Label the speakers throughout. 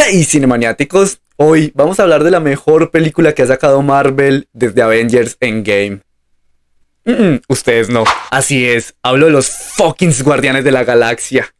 Speaker 1: y cinemaniáticos, hoy vamos a hablar de la mejor película que ha sacado Marvel desde Avengers Endgame. ustedes no. Así es, hablo de los fucking guardianes de la galaxia.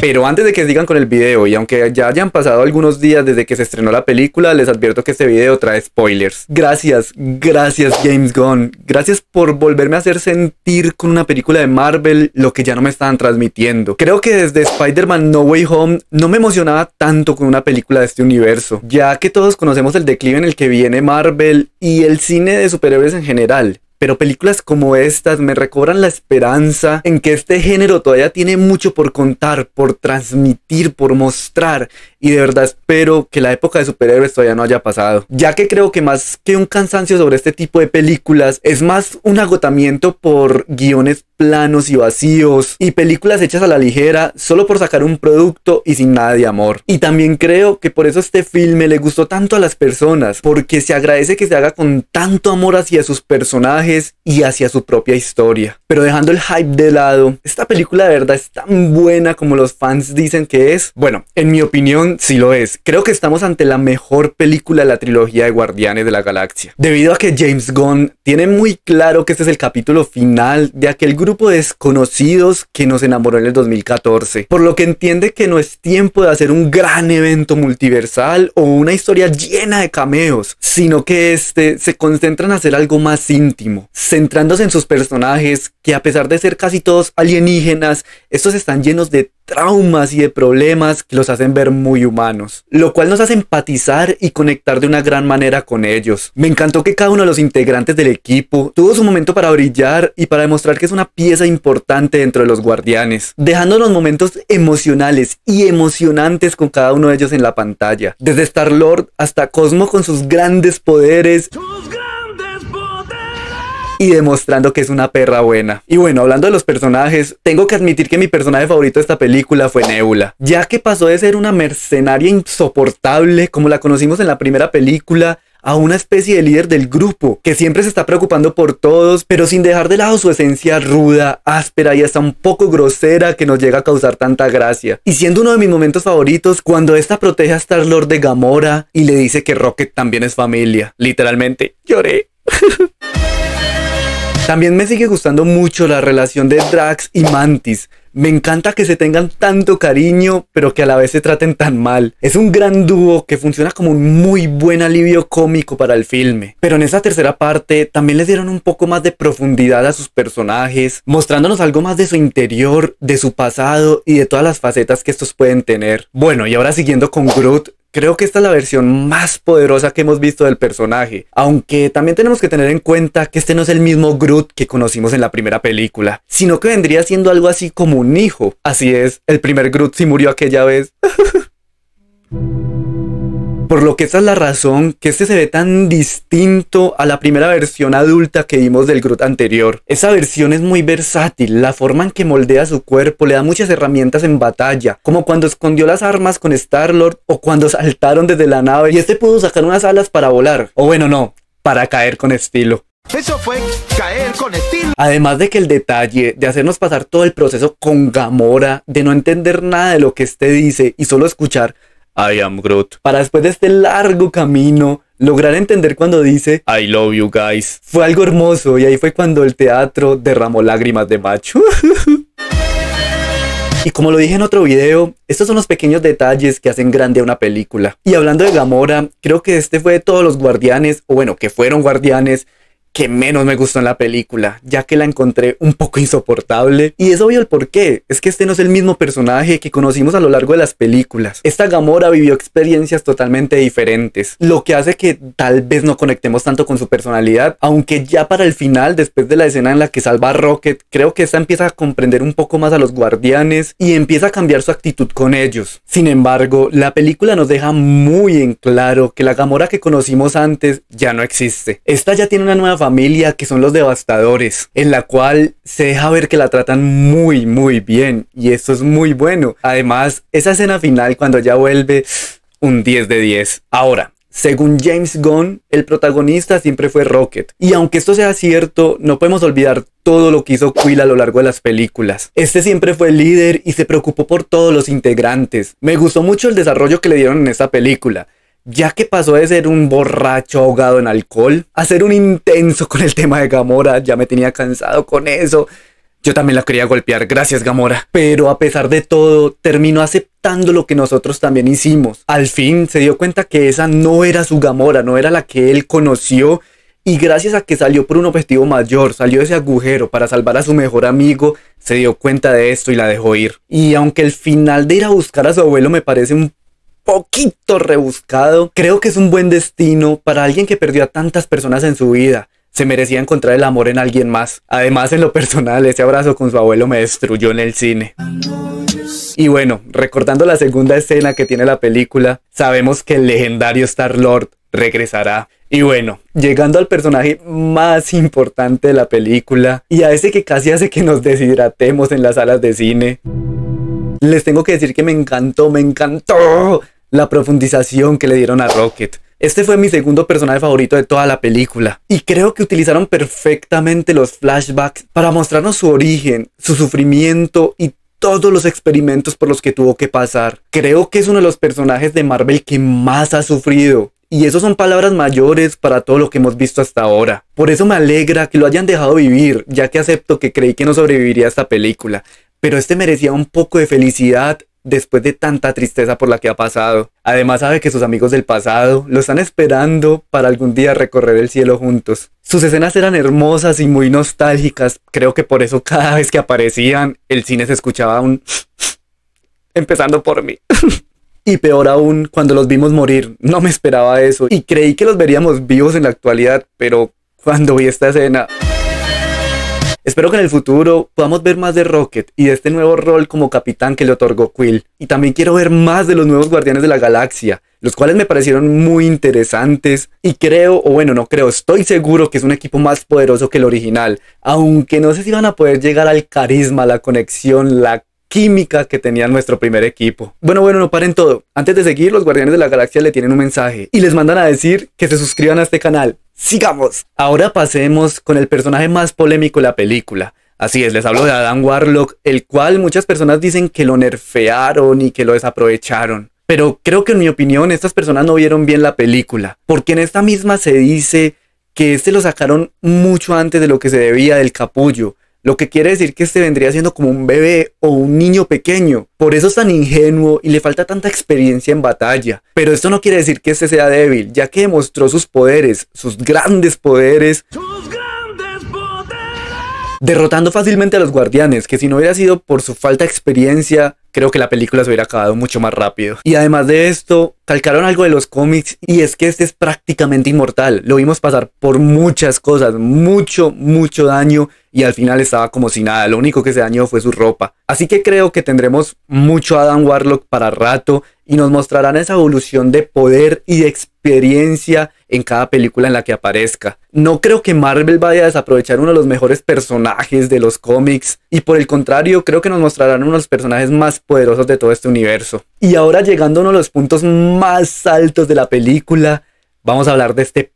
Speaker 1: Pero antes de que sigan con el video, y aunque ya hayan pasado algunos días desde que se estrenó la película, les advierto que este video trae spoilers. Gracias, gracias James Gunn. Gracias por volverme a hacer sentir con una película de Marvel lo que ya no me estaban transmitiendo. Creo que desde Spider-Man No Way Home no me emocionaba tanto con una película de este universo, ya que todos conocemos el declive en el que viene Marvel y el cine de superhéroes en general. Pero películas como estas me recobran la esperanza en que este género todavía tiene mucho por contar, por transmitir, por mostrar. Y de verdad espero que la época de superhéroes todavía no haya pasado. Ya que creo que más que un cansancio sobre este tipo de películas, es más un agotamiento por guiones planos y vacíos y películas hechas a la ligera solo por sacar un producto y sin nada de amor. Y también creo que por eso este filme le gustó tanto a las personas, porque se agradece que se haga con tanto amor hacia sus personajes y hacia su propia historia. Pero dejando el hype de lado, esta película de verdad es tan buena como los fans dicen que es. Bueno, en mi opinión sí lo es. Creo que estamos ante la mejor película de la trilogía de Guardianes de la Galaxia. Debido a que James Gunn tiene muy claro que este es el capítulo final de aquel grupo grupo de desconocidos que nos enamoró en el 2014, por lo que entiende que no es tiempo de hacer un gran evento multiversal o una historia llena de cameos, sino que este se concentran en hacer algo más íntimo, centrándose en sus personajes que a pesar de ser casi todos alienígenas, estos están llenos de traumas y de problemas que los hacen ver muy humanos, lo cual nos hace empatizar y conectar de una gran manera con ellos. Me encantó que cada uno de los integrantes del equipo tuvo su momento para brillar y para demostrar que es una pieza importante dentro de los guardianes, dejándonos momentos emocionales y emocionantes con cada uno de ellos en la pantalla, desde Star-Lord hasta Cosmo con sus grandes poderes y demostrando que es una perra buena. Y bueno, hablando de los personajes, tengo que admitir que mi personaje favorito de esta película fue Nebula, ya que pasó de ser una mercenaria insoportable como la conocimos en la primera película a una especie de líder del grupo, que siempre se está preocupando por todos, pero sin dejar de lado su esencia ruda, áspera y hasta un poco grosera que nos llega a causar tanta gracia. Y siendo uno de mis momentos favoritos, cuando esta protege a Star-Lord de Gamora y le dice que Rocket también es familia. Literalmente, lloré. También me sigue gustando mucho la relación de Drax y Mantis. Me encanta que se tengan tanto cariño, pero que a la vez se traten tan mal. Es un gran dúo que funciona como un muy buen alivio cómico para el filme. Pero en esa tercera parte también les dieron un poco más de profundidad a sus personajes, mostrándonos algo más de su interior, de su pasado y de todas las facetas que estos pueden tener. Bueno, y ahora siguiendo con Groot, Creo que esta es la versión más poderosa que hemos visto del personaje, aunque también tenemos que tener en cuenta que este no es el mismo Groot que conocimos en la primera película, sino que vendría siendo algo así como un hijo. Así es, el primer Groot sí murió aquella vez. Por lo que esa es la razón que este se ve tan distinto a la primera versión adulta que vimos del Groot anterior. Esa versión es muy versátil, la forma en que moldea su cuerpo le da muchas herramientas en batalla, como cuando escondió las armas con Star-Lord o cuando saltaron desde la nave y este pudo sacar unas alas para volar. O bueno, no, para caer con estilo. Eso fue caer con estilo. Además de que el detalle de hacernos pasar todo el proceso con Gamora, de no entender nada de lo que este dice y solo escuchar I am Groot. Para después de este largo camino, lograr entender cuando dice I love you guys. Fue algo hermoso y ahí fue cuando el teatro derramó lágrimas de macho. Y como lo dije en otro video, estos son los pequeños detalles que hacen grande a una película. Y hablando de Gamora, creo que este fue de todos los guardianes, o bueno, que fueron guardianes, que menos me gustó en la película, ya que la encontré un poco insoportable. Y es obvio el porqué, es que este no es el mismo personaje que conocimos a lo largo de las películas. Esta Gamora vivió experiencias totalmente diferentes, lo que hace que tal vez no conectemos tanto con su personalidad, aunque ya para el final, después de la escena en la que salva a Rocket, creo que esta empieza a comprender un poco más a los guardianes y empieza a cambiar su actitud con ellos. Sin embargo, la película nos deja muy en claro que la Gamora que conocimos antes ya no existe. Esta ya tiene una nueva familia que son los devastadores, en la cual se deja ver que la tratan muy, muy bien. Y eso es muy bueno. Además, esa escena final cuando ya vuelve, un 10 de 10. Ahora, según James Gunn, el protagonista siempre fue Rocket. Y aunque esto sea cierto, no podemos olvidar todo lo que hizo Quill a lo largo de las películas. Este siempre fue el líder y se preocupó por todos los integrantes. Me gustó mucho el desarrollo que le dieron en esta película ya que pasó de ser un borracho ahogado en alcohol a ser un intenso con el tema de Gamora, ya me tenía cansado con eso. Yo también la quería golpear, gracias Gamora. Pero a pesar de todo, terminó aceptando lo que nosotros también hicimos. Al fin se dio cuenta que esa no era su Gamora, no era la que él conoció. Y gracias a que salió por un objetivo mayor, salió de ese agujero para salvar a su mejor amigo, se dio cuenta de esto y la dejó ir. Y aunque el final de ir a buscar a su abuelo me parece un poquito rebuscado, creo que es un buen destino para alguien que perdió a tantas personas en su vida. Se merecía encontrar el amor en alguien más. Además, en lo personal, ese abrazo con su abuelo me destruyó en el cine. Y bueno, recordando la segunda escena que tiene la película, sabemos que el legendario Star Lord regresará. Y bueno, llegando al personaje más importante de la película y a ese que casi hace que nos deshidratemos en las salas de cine. Les tengo que decir que me encantó, me encantó la profundización que le dieron a Rocket. Este fue mi segundo personaje favorito de toda la película y creo que utilizaron perfectamente los flashbacks para mostrarnos su origen, su sufrimiento y todos los experimentos por los que tuvo que pasar. Creo que es uno de los personajes de Marvel que más ha sufrido. Y eso son palabras mayores para todo lo que hemos visto hasta ahora. Por eso me alegra que lo hayan dejado vivir, ya que acepto que creí que no sobreviviría a esta película. Pero este merecía un poco de felicidad después de tanta tristeza por la que ha pasado. Además sabe que sus amigos del pasado lo están esperando para algún día recorrer el cielo juntos. Sus escenas eran hermosas y muy nostálgicas, creo que por eso cada vez que aparecían el cine se escuchaba un... empezando por mí. Y peor aún, cuando los vimos morir, no me esperaba eso y creí que los veríamos vivos en la actualidad, pero cuando vi esta escena... Espero que en el futuro podamos ver más de Rocket y de este nuevo rol como capitán que le otorgó Quill. Y también quiero ver más de los nuevos Guardianes de la Galaxia, los cuales me parecieron muy interesantes y creo, o bueno, no creo, estoy seguro que es un equipo más poderoso que el original, aunque no sé si van a poder llegar al carisma, la conexión, la química que tenía nuestro primer equipo. Bueno, bueno, no paren todo. Antes de seguir, los Guardianes de la Galaxia le tienen un mensaje y les mandan a decir que se suscriban a este canal. ¡Sigamos! Ahora pasemos con el personaje más polémico de la película. Así es, les hablo de Adam Warlock, el cual muchas personas dicen que lo nerfearon y que lo desaprovecharon. Pero creo que en mi opinión estas personas no vieron bien la película, porque en esta misma se dice que este lo sacaron mucho antes de lo que se debía del capullo, lo que quiere decir que este vendría siendo como un bebé o un niño pequeño. Por eso es tan ingenuo y le falta tanta experiencia en batalla. Pero esto no quiere decir que este sea débil, ya que demostró sus poderes, sus grandes poderes. ¡Sus grandes poderes! Derrotando fácilmente a los guardianes, que si no hubiera sido por su falta de experiencia, creo que la película se hubiera acabado mucho más rápido. Y además de esto, calcaron algo de los cómics y es que este es prácticamente inmortal. Lo vimos pasar por muchas cosas, mucho, mucho daño y al final estaba como si nada, lo único que se dañó fue su ropa. Así que creo que tendremos mucho Adam Warlock para rato y nos mostrarán esa evolución de poder y de experiencia en cada película en la que aparezca. No creo que Marvel vaya a desaprovechar uno de los mejores personajes de los cómics y por el contrario creo que nos mostrarán uno de los personajes más poderosos de todo este universo. Y ahora llegando a uno de los puntos más altos de la película, vamos a hablar de este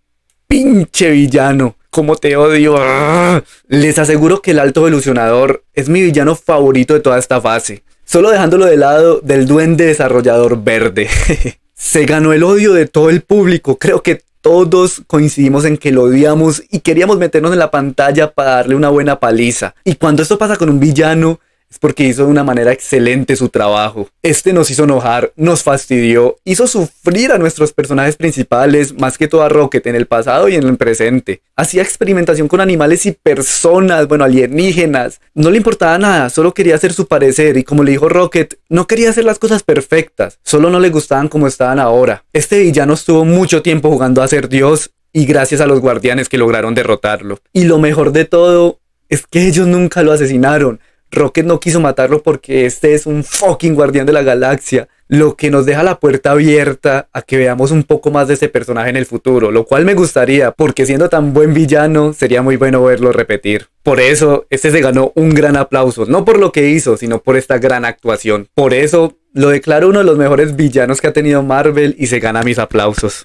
Speaker 1: pinche villano cómo te odio. Ah. Les aseguro que el alto evolucionador es mi villano favorito de toda esta fase. Solo dejándolo de lado del duende desarrollador verde. Se ganó el odio de todo el público. Creo que todos coincidimos en que lo odiamos y queríamos meternos en la pantalla para darle una buena paliza. Y cuando esto pasa con un villano, es porque hizo de una manera excelente su trabajo. Este nos hizo enojar, nos fastidió, hizo sufrir a nuestros personajes principales, más que todo a Rocket en el pasado y en el presente. Hacía experimentación con animales y personas, bueno, alienígenas. No le importaba nada, solo quería hacer su parecer y como le dijo Rocket, no quería hacer las cosas perfectas, solo no le gustaban como estaban ahora. Este villano estuvo mucho tiempo jugando a ser Dios y gracias a los guardianes que lograron derrotarlo. Y lo mejor de todo es que ellos nunca lo asesinaron. Rocket no quiso matarlo porque este es un fucking guardián de la galaxia, lo que nos deja la puerta abierta a que veamos un poco más de ese personaje en el futuro, lo cual me gustaría, porque siendo tan buen villano sería muy bueno verlo repetir. Por eso, este se ganó un gran aplauso, no por lo que hizo, sino por esta gran actuación. Por eso, lo declaro uno de los mejores villanos que ha tenido Marvel y se gana mis aplausos.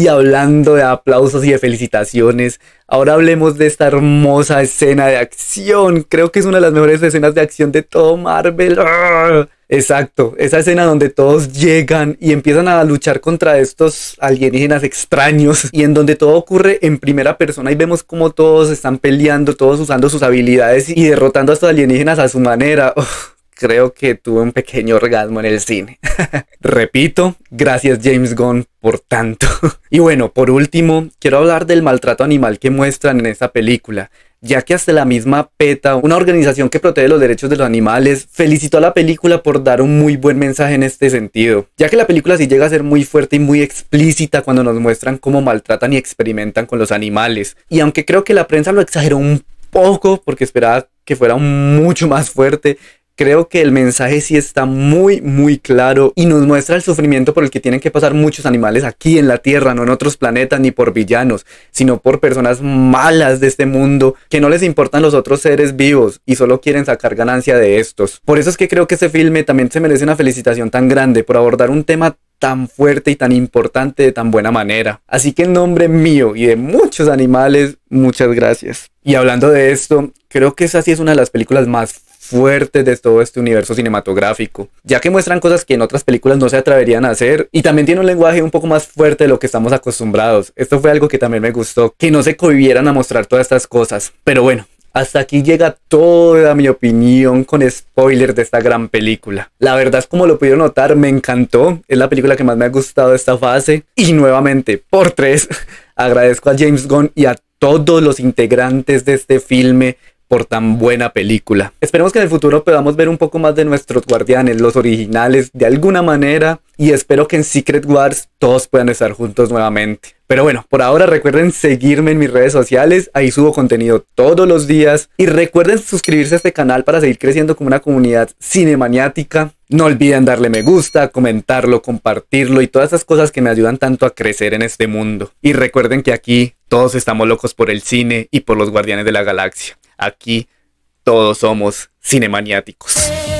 Speaker 1: Y hablando de aplausos y de felicitaciones, ahora hablemos de esta hermosa escena de acción. Creo que es una de las mejores escenas de acción de todo Marvel. Exacto, esa escena donde todos llegan y empiezan a luchar contra estos alienígenas extraños y en donde todo ocurre en primera persona y vemos como todos están peleando, todos usando sus habilidades y derrotando a estos alienígenas a su manera creo que tuve un pequeño orgasmo en el cine. Repito, gracias James Gunn por tanto. y bueno, por último, quiero hablar del maltrato animal que muestran en esta película ya que hasta la misma PETA, una organización que protege los derechos de los animales, felicitó a la película por dar un muy buen mensaje en este sentido, ya que la película sí llega a ser muy fuerte y muy explícita cuando nos muestran cómo maltratan y experimentan con los animales. Y aunque creo que la prensa lo exageró un poco porque esperaba que fuera mucho más fuerte, Creo que el mensaje sí está muy, muy claro y nos muestra el sufrimiento por el que tienen que pasar muchos animales aquí en la Tierra, no en otros planetas ni por villanos, sino por personas malas de este mundo que no les importan los otros seres vivos y solo quieren sacar ganancia de estos. Por eso es que creo que este filme también se merece una felicitación tan grande por abordar un tema tan fuerte y tan importante de tan buena manera. Así que en nombre mío y de muchos animales, muchas gracias. Y hablando de esto, creo que esa sí es una de las películas más Fuerte de todo este universo cinematográfico, ya que muestran cosas que en otras películas no se atreverían a hacer y también tiene un lenguaje un poco más fuerte de lo que estamos acostumbrados. Esto fue algo que también me gustó, que no se cohibieran a mostrar todas estas cosas. Pero bueno, hasta aquí llega toda mi opinión con spoiler de esta gran película. La verdad es como lo pudieron notar, me encantó. Es la película que más me ha gustado de esta fase. Y nuevamente, por tres, agradezco a James Gunn y a todos los integrantes de este filme por tan buena película. Esperemos que en el futuro podamos ver un poco más de nuestros guardianes, los originales, de alguna manera, y espero que en Secret Wars todos puedan estar juntos nuevamente. Pero bueno, por ahora recuerden seguirme en mis redes sociales, ahí subo contenido todos los días y recuerden suscribirse a este canal para seguir creciendo como una comunidad cinemaniática. No olviden darle me gusta, comentarlo, compartirlo y todas esas cosas que me ayudan tanto a crecer en este mundo. Y recuerden que aquí todos estamos locos por el cine y por los guardianes de la galaxia. Aquí todos somos cinemaniáticos.